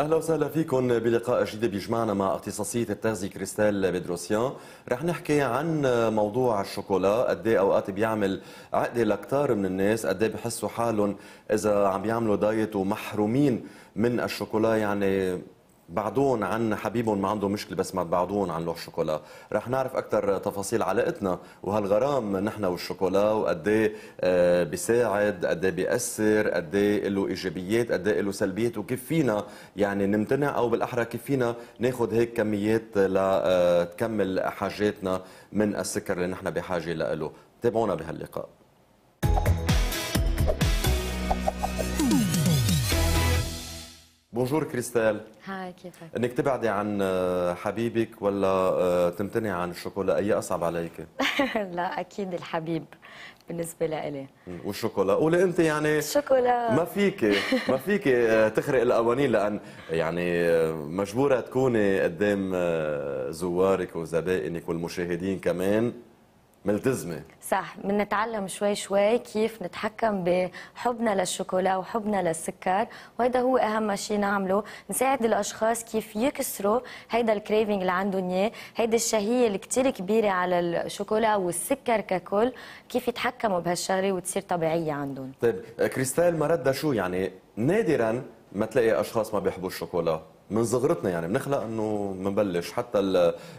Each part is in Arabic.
اهلا وسهلا فيكم بلقاء جديد بيجمعنا مع اختصاصيه التغذيه كريستال بيدروسيان، رح نحكي عن موضوع الشوكولا، قد ايه اوقات بيعمل عقده لكتار من الناس، قد ايه بحسوا حالهم اذا عم بيعملوا دايت ومحرومين من الشوكولا يعني بعدون عن حبيبهم ما عنده مشكله بس ما تبعدون عن لوح شوكولا رح نعرف اكثر تفاصيل علاقتنا وهالغرام نحن والشوكولا وقد ايه آه، بيساعد قد ايه بياثر قد ايه له ايجابيات قد ايه له سلبيات وكيف فينا يعني نمتنع او بالاحرى كيف فينا ناخذ هيك كميات لتكمل آه، حاجاتنا من السكر اللي نحن بحاجه له تابعونا بهاللقاء بونجور كريستال هاي كيفك انك تبعدي عن آه، حبيبك ولا آه، تمتنعي عن الشوكولا اي اصعب عليك لا اكيد الحبيب بالنسبه لإلي والشوكولا قولي انت يعني الشوكولا ما فيك ما فيك آه، تخرق القوانين لان يعني مجبوره تكوني قدام زوارك وزبائنك والمشاهدين كمان ملتزمه صح بنتعلم شوي شوي كيف نتحكم بحبنا للشوكولا وحبنا للسكر وهذا هو اهم شيء نعمله نساعد الاشخاص كيف يكسروا هيدا الكريفنج اللي عندهم اياه هيدا الشهيه اللي كثير كبيره على الشوكولا والسكر ككل كيف يتحكموا بهالشغله وتصير طبيعيه عندهم طيب كريستال مردا شو يعني نادرا ما تلاقي اشخاص ما بيحبوا الشوكولا من صغرتنا يعني بنخلق انه بنبلش حتى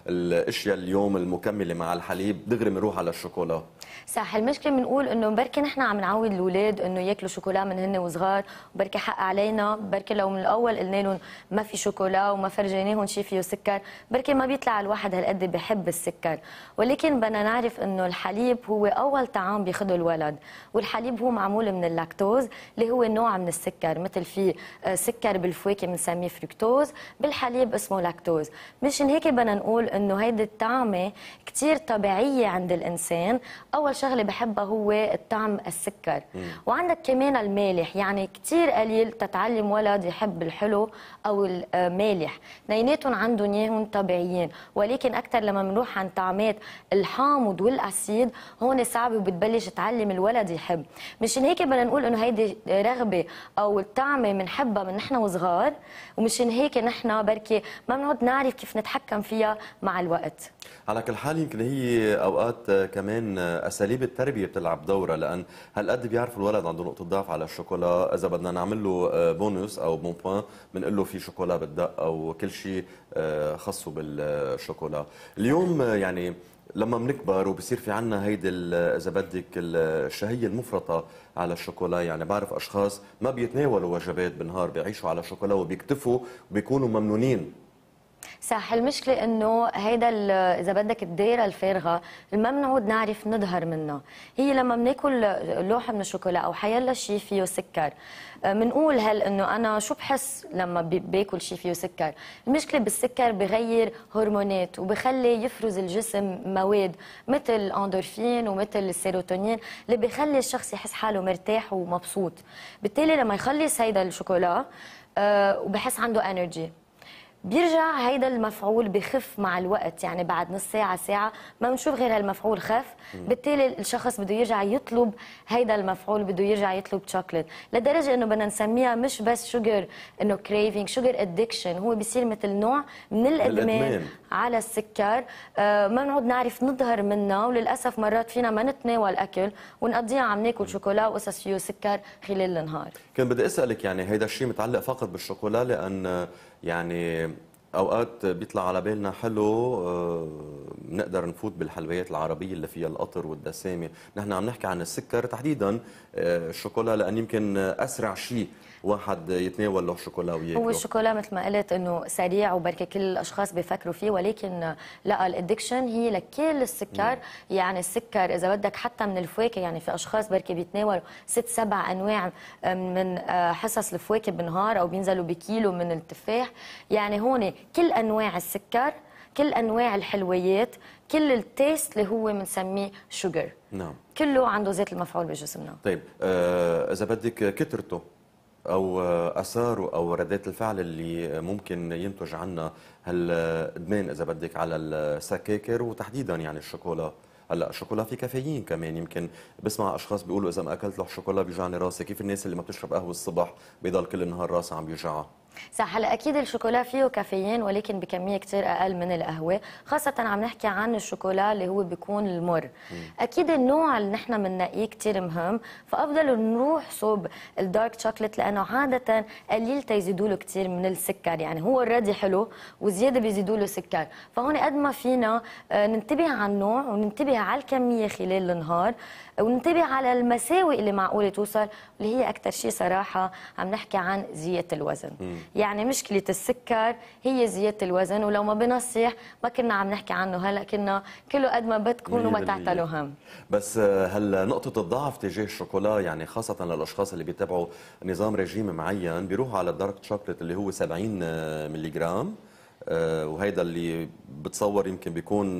الاشياء اليوم المكمله مع الحليب دغري بنروح على الشوكولا صح المشكله بنقول انه بركي نحن عم نعود الاولاد انه ياكلوا شوكولا من هن وصغار بركي حق علينا بركي لو من الاول قلنا لهم ما في شوكولا وما فرجيناهم شيء فيه سكر بركي ما بيطلع الواحد هالقد بحب السكر ولكن بدنا نعرف انه الحليب هو اول طعام بياخذه الولد والحليب هو معمول من اللاكتوز اللي هو نوع من السكر مثل في آه، سكر بالفواكه بنسميه فركتوز لاكتوز بالحليب اسمه لاكتوز مشان هيك بدنا نقول انه هيدي الطعمه كثير طبيعيه عند الانسان اول شغله بحبها هو الطعم السكر مم. وعندك كمان المالح يعني كثير قليل تتعلم ولد يحب الحلو او المالح نيناتهم عندهم ياهم طبيعيين ولكن اكثر لما بنروح عن طعمات الحامض والاسيد هون صعب وبتبلش تعلم الولد يحب مشان هيك بدنا نقول انه هيدي رغبه او الطعمه بنحبها من نحن وصغار ومشان هيك هيك نحن بركي ما بنعود نعرف كيف نتحكم فيها مع الوقت على كل حال يمكن هي اوقات كمان اساليب التربيه بتلعب دورها لان هالقد بيعرف الولد عنده نقطه ضعف على الشوكولا اذا بدنا نعمل له آه، بونس او بون بوان بنقول له في شوكولا بدق او كل شيء آه، خاصه بالشوكولا اليوم آه، يعني لما بنكبر وبصير في عنا هيدي اذا بدك الشهيه المفرطه على الشوكولا يعني بعرف اشخاص ما بيتناولوا وجبات بالنهار بيعيشوا على شوكولا وبيكتفوا وبيكونوا ممنونين صح المشكله انه هيدا اذا بدك الدائره الفارغه ما بنعود نعرف نظهر منها هي لما بناكل لوحه من الشوكولا او حيلا شيء فيه سكر بنقول آه، هل انه انا شو بحس لما باكل شيء فيه سكر المشكله بالسكر بغير هرمونات وبخلي يفرز الجسم مواد مثل الاندورفين ومثل السيروتونين اللي بخلي الشخص يحس حاله مرتاح ومبسوط بالتالي لما يخلص هيدا الشوكولا أه وبحس عنده انرجي بيرجع هيدا المفعول بخف مع الوقت يعني بعد نص ساعة ساعة ما بنشوف غير هالمفعول خف بالتالي الشخص بده يرجع يطلب هيدا المفعول بده يرجع يطلب شوكليت لدرجة انه بدنا نسميها مش بس شوجر انه كريفينج شوجر ادكشن هو بيصير مثل نوع من الادمان على السكر آه، ما بنعود نعرف نظهر منها وللاسف مرات فينا ما نتناول اكل ونقضيها عم ناكل شوكولا وقصص فيه سكر خلال النهار كان بدي اسالك يعني هيدا الشيء متعلق فقط بالشوكولا لان يعني اوقات بيطلع على بالنا حلو بنقدر آه، نفوت بالحلويات العربيه اللي فيها القطر والدسامه، نحن عم نحكي عن السكر تحديدا آه، الشوكولا لان يمكن اسرع شيء واحد يتناول له شوكولا وياكله هو الشوكولا مثل ما قلت انه سريع وبركي كل الاشخاص بيفكروا فيه ولكن لا الادكشن هي لكل السكر مم. يعني السكر اذا بدك حتى من الفواكه يعني في اشخاص بركي بيتناولوا ست سبع انواع آه، من آه، حصص الفواكه بالنهار او بينزلوا بكيلو من التفاح يعني هون كل انواع السكر كل انواع الحلويات كل التيست اللي هو بنسميه شوجر نعم كله عنده ذات المفعول بجسمنا طيب آه اذا بدك كترته او اثاره او ردات الفعل اللي ممكن ينتج عنها هالادمان اذا بدك على السكاكر وتحديدا يعني الشوكولا هلا الشوكولا في كافيين كمان يمكن بسمع اشخاص بيقولوا اذا ما اكلت لوح شوكولا بيوجعني راسي كيف الناس اللي ما بتشرب قهوه الصبح بيضل كل النهار راسها عم بيوجعها صح هلا اكيد الشوكولا فيه كافيين ولكن بكميه كثير اقل من القهوه خاصه عم نحكي عن الشوكولا اللي هو بيكون المر مم. اكيد النوع اللي نحن بننقيه كثير مهم فافضل نروح صوب الدارك شوكليت لانه عاده قليل تيزيدوا له كثير من السكر يعني هو اوريدي حلو وزياده بيزيدوا له سكر فهون قد ما فينا آه، ننتبه على النوع وننتبه على الكميه خلال النهار وننتبه على المساوئ اللي معقوله توصل اللي هي اكثر شيء صراحه عم نحكي عن زياده الوزن مم. يعني مشكله السكر هي زياده الوزن ولو ما بنصيح ما كنا عم نحكي عنه هلا كنا كله قد ما بدكم وما تعتلو هم بس آه، هلا نقطه الضعف تجاه الشوكولا يعني خاصه للاشخاص اللي بيتبعوا نظام رجيم معين بيروحوا على الدارك شوكولات اللي هو 70 آه، ملي جرام آه، وهيدا اللي بتصور يمكن بيكون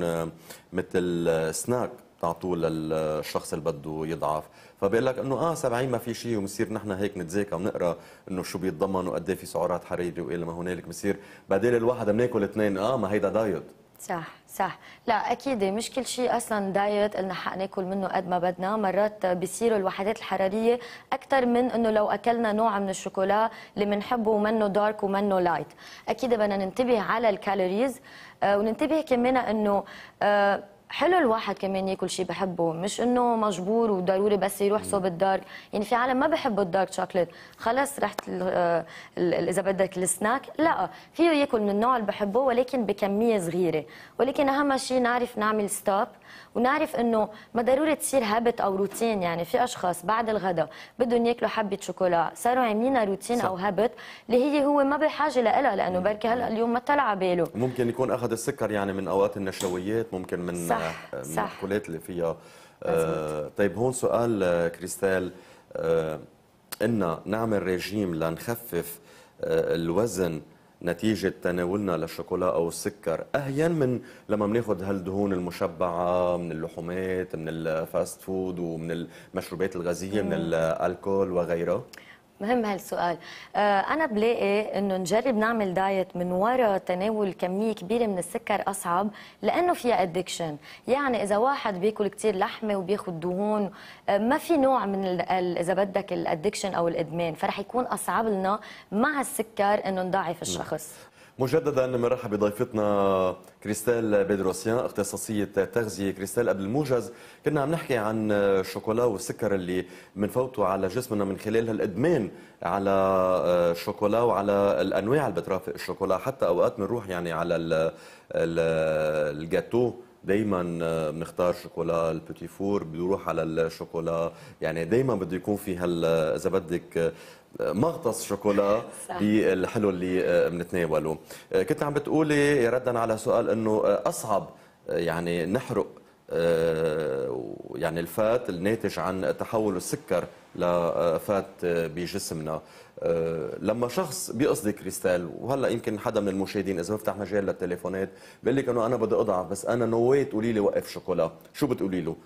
مثل سناك تعطوه للشخص اللي بده يضعف فبقول لك انه اه 70 ما في شيء وبصير نحن هيك نتذاكى ونقرا انه شو بيتضمن وقد إيه في سعرات حراريه والى ما هنالك بصير بدل الواحد بناكل اثنين اه ما هيدا دايت صح صح لا اكيد مش كل شيء اصلا دايت لنا حق ناكل منه قد ما بدنا مرات بيصيروا الوحدات الحراريه اكثر من انه لو اكلنا نوع من الشوكولا اللي بنحبه ومنه دارك ومنه لايت اكيد بدنا ننتبه على الكالوريز آه، وننتبه كمان انه آه، حلو الواحد كمان ياكل شيء بحبه مش انه مجبور وضروري بس يروح صوب الدارك يعني في عالم ما بحبوا الدارك شوكليت خلص رحت آه، اذا بدك السناك لا فيه ياكل من النوع اللي بحبه ولكن بكميه صغيره ولكن اهم شيء نعرف نعمل ستوب ونعرف انه ما ضروري تصير هابت او روتين يعني في اشخاص بعد الغداء بدهم ياكلوا حبه شوكولا صاروا عاملينها روتين صح. او هابت اللي هي هو ما بحاجه لها لانه بركي هلا اليوم ما طلع باله ممكن يكون اخذ السكر يعني من اوقات النشويات ممكن من صح. صح من صح الكليات اللي فيها آه طيب هون سؤال آه، كريستال آه ان نعمل ريجيم لنخفف آه الوزن نتيجة تناولنا للشوكولا أو السكر أهين من لما بناخد هالدهون المشبعة من اللحومات من الفاست فود ومن المشروبات الغازية مم. من الكحول وغيرها مهم هالسؤال آه، انا بلاقي انه نجرب نعمل دايت من وراء تناول كميه كبيره من السكر اصعب لانه فيها ادكشن يعني اذا واحد بياكل كثير لحمه وبياخذ دهون آه، ما في نوع من اذا بدك الادكشن او الادمان فرح يكون اصعب لنا مع السكر انه نضعف نعم. الشخص مجددا بنرحب بضيفتنا كريستال بيدروسيان اختصاصية تغذية كريستال قبل الموجز كنا عم نحكي عن الشوكولا والسكر اللي بنفوته على جسمنا من خلال هالإدمان على الشوكولا آه، وعلى الأنواع اللي بترافق الشوكولا حتى أوقات بنروح يعني على الجاتو دائما آه، بنختار شوكولا البوتي فور بيروح على الشوكولا يعني دائما بده يكون في هال آه، اذا بدك آه، مغطس شوكولا بالحلو اللي بنتناوله كنت عم بتقولي ردا على سؤال انه اصعب يعني نحرق آه، يعني الفات الناتج عن تحول السكر لفات بجسمنا آه، لما شخص بيقصدي كريستال وهلا يمكن حدا من المشاهدين اذا بفتح مجال للتليفونات بيقول لك انه انا بدي اضعف بس انا نويت قولي لي وقف شوكولا شو بتقولي له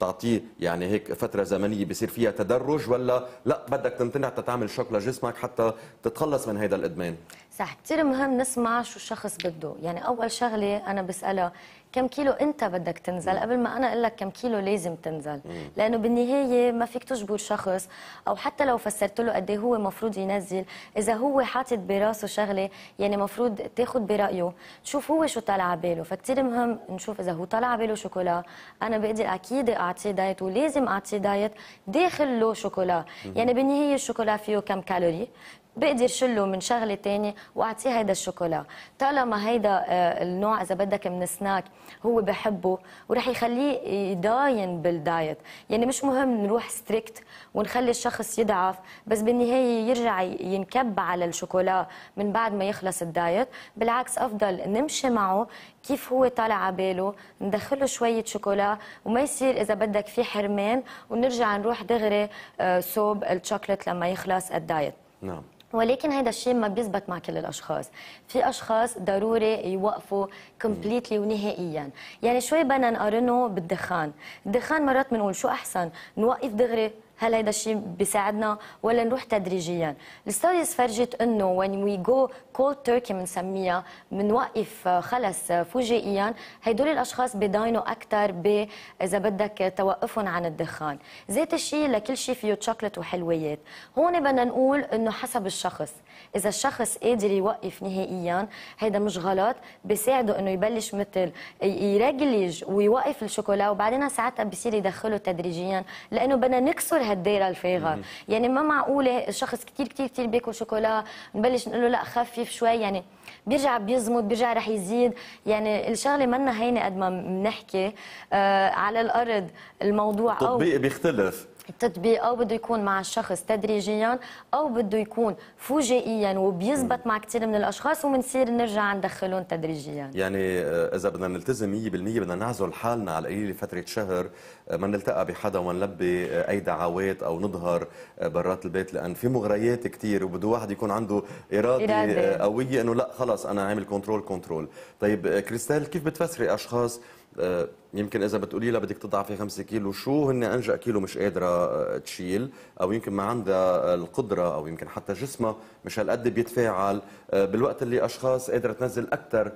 تعطيه يعني هيك فترة زمنية بصير فيها تدرج ولا لا بدك تمتنع تتعامل شوك لجسمك حتى تتخلص من هذا الإدمان صح كثير مهم نسمع شو الشخص بده يعني أول شغلة أنا بسألها كم كيلو أنت بدك تنزل قبل ما أنا أقول لك كم كيلو لازم تنزل لأنه بالنهاية ما فيك تجبر شخص أو حتى لو فسرت له قد إيه هو مفروض ينزل إذا هو حاطط براسه شغلة يعني مفروض تاخد برأيه تشوف هو شو طالع باله فكتير مهم نشوف إذا هو طالع باله شوكولا أنا بقدر أكيد أعطيه دايت ولازم أعطيه دايت داخل له شوكولا يعني بالنهاية الشوكولا فيه كم كالوري بقدر شله من شغله ثانيه واعطيه هيدا الشوكولا طالما هيدا آه، النوع اذا بدك من السناك هو بحبه ورح يخليه يداين بالدايت يعني مش مهم نروح ستريكت ونخلي الشخص يضعف بس بالنهايه يرجع ينكب على الشوكولا من بعد ما يخلص الدايت بالعكس افضل نمشي معه كيف هو طالع على باله ندخله شويه شوكولا وما يصير اذا بدك في حرمان ونرجع نروح دغري آه، صوب الشوكولات لما يخلص الدايت نعم ولكن هذا الشيء ما بيزبط مع كل الاشخاص في اشخاص ضروري يوقفوا كومبليتلي ونهائيا يعني شوي بدنا نقارنه بالدخان الدخان مرات بنقول شو احسن نوقف دغري هل هذا الشيء بيساعدنا ولا نروح تدريجيا الستوديز فرجت انه when we go cold turkey بنسميها بنوقف آه، خلص آه، فجائيا هدول الاشخاص بداينوا اكثر ب اذا بدك توقفهم عن الدخان ذات الشيء لكل شيء فيه تشوكلت وحلويات هون بدنا نقول انه حسب الشخص اذا الشخص قادر يوقف نهائيا هيدا مش غلط بيساعده انه يبلش مثل يرجلج ويوقف الشوكولا وبعدين ساعتها بصير يدخله تدريجيا لانه بدنا نكسر هالدائره الفارغه يعني ما معقوله الشخص كثير كثير كثير بياكل شوكولا نبلش نقول له لا خفف شوي يعني بيرجع بيزمد بيرجع رح يزيد يعني الشغله منا هينه قد ما بنحكي آه على الارض الموضوع التطبيق بيختلف التطبيق او بده يكون مع الشخص تدريجيا او بده يكون فجائيا وبيزبط مع كثير من الاشخاص وبنصير نرجع ندخلهم تدريجيا يعني آه، اذا بدنا نلتزم 100% بدنا نعزل حالنا على القليل لفتره شهر آه، ما نلتقى بحدا ونلبي آه، اي دعوات او نظهر برات البيت لان في مغريات كثير وبده واحد يكون عنده اراده, إرادة. قويه انه لا خلص انا عامل كنترول كنترول طيب كريستال كيف بتفسري اشخاص آه، يمكن اذا بتقولي لها بدك تضعفي 5 كيلو شو هن انجا كيلو مش قادره آه، تشيل او يمكن ما عندها القدره او يمكن حتى جسمها مش هالقد بيتفاعل آه، بالوقت اللي اشخاص قادره تنزل اكثر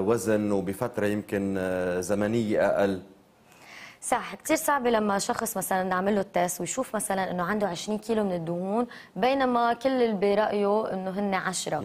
وزن وبفتره يمكن زمنيه اقل صح كثير صعبه لما شخص مثلا نعمل له التيست ويشوف مثلا انه عنده 20 كيلو من الدهون بينما كل اللي برايه انه هن 10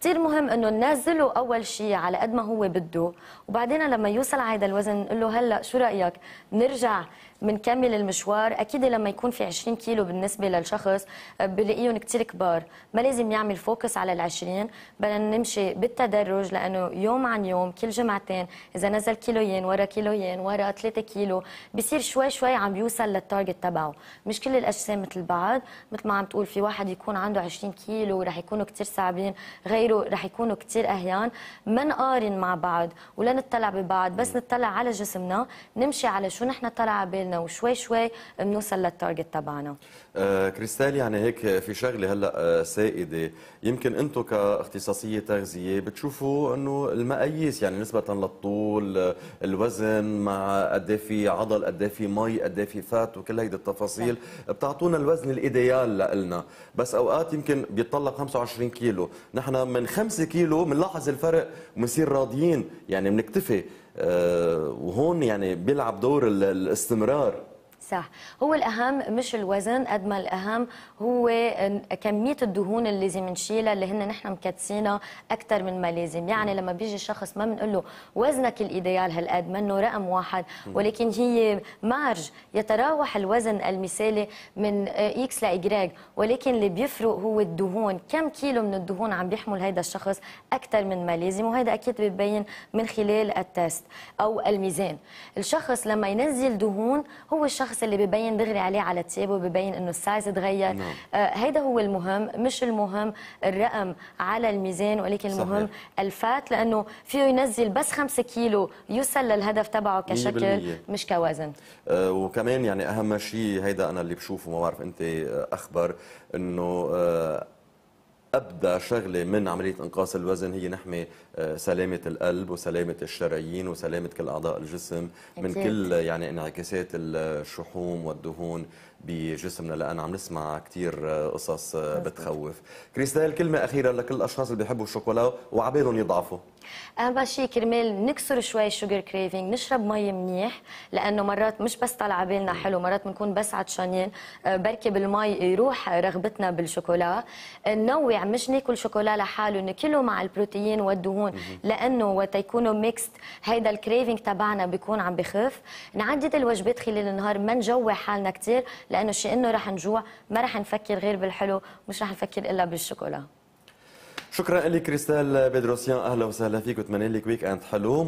كثير مهم انه ننزله اول شيء على قد ما هو بده وبعدين لما يوصل على هذا الوزن نقول له هلا شو رايك نرجع بنكمل المشوار اكيد لما يكون في 20 كيلو بالنسبه للشخص آه، بلاقيهم كثير كبار ما لازم يعمل فوكس على ال 20 بدنا نمشي بالتدرج لانه يوم عن يوم كل جمعتين اذا نزل كيلوين ورا كيلوين ورا 3 كيلو بصير شوي شوي عم يوصل للتارجت تبعه مش كل الاجسام مثل بعض مثل ما عم تقول في واحد يكون عنده 20 كيلو رح يكونوا كثير صعبين غيره رح يكونوا كثير اهيان ما نقارن مع بعض ولا نطلع ببعض بس نطلع على جسمنا نمشي على شو نحن طلع بال لنا وشوي شوي بنوصل للتارجت تبعنا آه كريستال يعني هيك في شغله هلا آه، سائده يمكن انتم كاختصاصيه تغذيه بتشوفوا انه المقاييس يعني نسبه للطول الوزن مع قد ايه في عضل قد ايه في مي قد ايه في فات وكل هيدي التفاصيل بتعطونا الوزن الايديال لنا بس اوقات يمكن بيتطلب 25 كيلو نحن من 5 كيلو بنلاحظ الفرق وبنصير راضيين يعني بنكتفي أه وهون يعني بيلعب دور الاستمرار yar صح هو الاهم مش الوزن قد ما الاهم هو كميه الدهون اللي لازم نشيلها اللي هن نحن مكتسينها اكثر من ما لازم يعني لما بيجي شخص ما بنقول له وزنك الايديال هالقد منه رقم واحد ولكن هي مارج يتراوح الوزن المثالي من اكس لايجريك ولكن اللي بيفرق هو الدهون كم كيلو من الدهون عم بيحمل هذا الشخص اكثر من ما لازم وهذا اكيد ببين من خلال التست او الميزان الشخص لما ينزل دهون هو الشخص الشخص اللي ببين دغري عليه على تيابه ببين انه السايز تغير نعم. آه هيدا هو المهم مش المهم الرقم على الميزان ولكن صحيح. المهم الفات لانه فيه ينزل بس 5 كيلو يوصل للهدف تبعه كشكل مش كوزن آه وكمان يعني اهم شيء هيدا انا اللي بشوفه ما بعرف انت آه، اخبر انه آه ابدا شغله من عمليه انقاص الوزن هي نحمي آه، سلامه القلب وسلامه الشرايين وسلامه كل اعضاء الجسم من كل يعني انعكاسات الشحوم والدهون بجسمنا لان عم نسمع كثير آه، قصص آه، بتخوف كريستال كلمه اخيره لكل الاشخاص اللي بيحبوا الشوكولا وعبالهم يضعفوا اهم شيء كرمال نكسر شوي الشوجر كريفينج نشرب مي منيح لانه مرات مش بس طلع بالنا حلو مرات بنكون بس عطشانين أه، بركي بالمي يروح رغبتنا بالشوكولا ننوع مش ناكل شوكولا لحاله ناكله مع البروتين والدهون لانه وقت يكونوا ميكست هيدا الكريفينج تبعنا بيكون عم بخف نعدد الوجبات خلال النهار ما نجوع حالنا كثير لانه شيء انه رح نجوع ما رح نفكر غير بالحلو مش رح نفكر الا بالشوكولا شكرا لك كريستال بيدروسيان اهلا وسهلا فيك واتمنى لك ويك اند حلو